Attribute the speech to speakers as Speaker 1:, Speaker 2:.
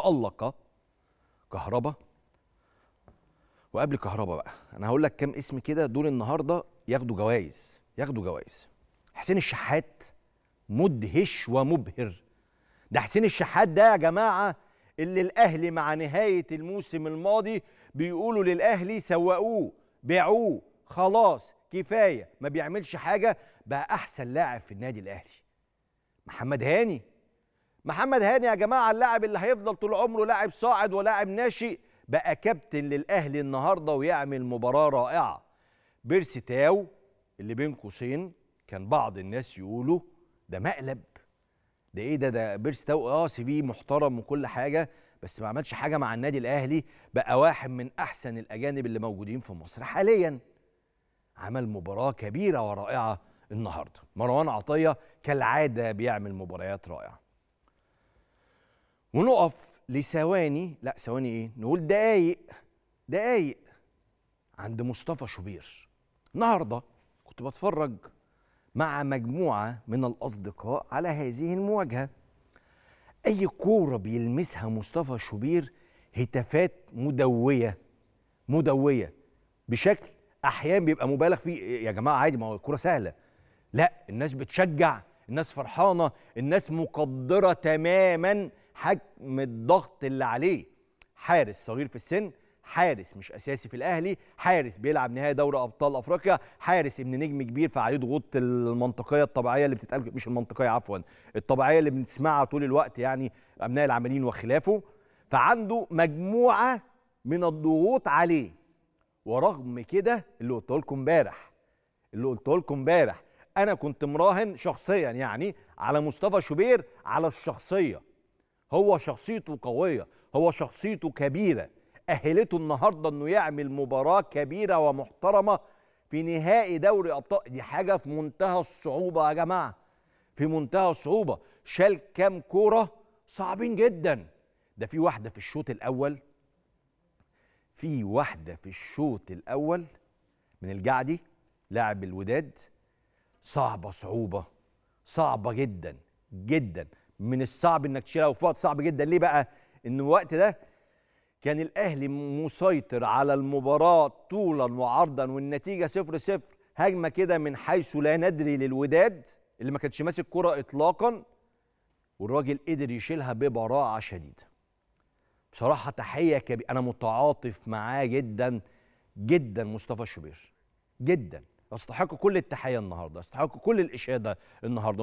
Speaker 1: تألق كهربا وقبل كهربا بقى انا هقول لك كام اسم كده دول النهارده ياخدوا جوائز ياخدوا جوائز حسين الشحات مدهش ومبهر ده حسين الشحات ده يا جماعه اللي الاهلي مع نهايه الموسم الماضي بيقولوا للاهلي سوقوه بيعوه خلاص كفايه ما بيعملش حاجه بقى احسن لاعب في النادي الاهلي محمد هاني محمد هاني يا جماعه اللاعب اللي هيفضل طول عمره لاعب صاعد ولاعب ناشئ بقى كابتن للاهلي النهارده ويعمل مباراه رائعه بيرسي تاو اللي بين قوسين كان بعض الناس يقولوا ده مقلب ده ايه ده ده بيرسي تاو اه سي في محترم وكل حاجه بس ما عملش حاجه مع النادي الاهلي بقى واحد من احسن الاجانب اللي موجودين في مصر حاليا عمل مباراه كبيره ورائعه النهارده مروان عطيه كالعاده بيعمل مباريات رائعه ونقف لثواني لا ثواني ايه نقول دقايق دقايق عند مصطفى شوبير النهارده كنت بتفرج مع مجموعه من الاصدقاء على هذه المواجهه اي كوره بيلمسها مصطفى شوبير هتافات مدويه مدويه بشكل احيانا بيبقى مبالغ فيه يا جماعه عادي ما هو الكوره سهله لا الناس بتشجع الناس فرحانه الناس مقدره تماما حجم الضغط اللي عليه حارس صغير في السن حارس مش اساسي في الاهلي حارس بيلعب نهائي دوري ابطال افريقيا حارس ابن نجم كبير فعليه ضغوط المنطقيه الطبيعيه اللي بتتقال مش المنطقيه عفوا الطبيعيه اللي بنسمعها طول الوقت يعني ابناء العاملين وخلافه فعنده مجموعه من الضغوط عليه ورغم كده اللي قلته لكم امبارح اللي قلته لكم امبارح انا كنت مراهن شخصيا يعني على مصطفى شوبير على الشخصيه هو شخصيته قويه هو شخصيته كبيره اهلته النهارده انه يعمل مباراه كبيره ومحترمه في نهائي دوري ابطال دي حاجه في منتهى الصعوبه يا جماعه في منتهى الصعوبه شال كام كوره صعبين جدا ده في واحده في الشوط الاول في واحده في الشوط الاول من الجعدي لاعب الوداد صعبه صعوبه صعبه جدا جدا من الصعب انك تشيلها وفي وقت صعب جدا ليه بقى؟ ان الوقت ده كان الاهلي مسيطر على المباراه طولا وعرضا والنتيجه 0 0 هجمه كده من حيث لا ندري للوداد اللي ما كانش ماسك كره اطلاقا والراجل قدر يشيلها ببراعه شديده. بصراحه تحيه كبيره انا متعاطف معاه جدا جدا مصطفى شوبير جدا يستحق كل التحيه النهارده يستحق كل الاشاده النهارده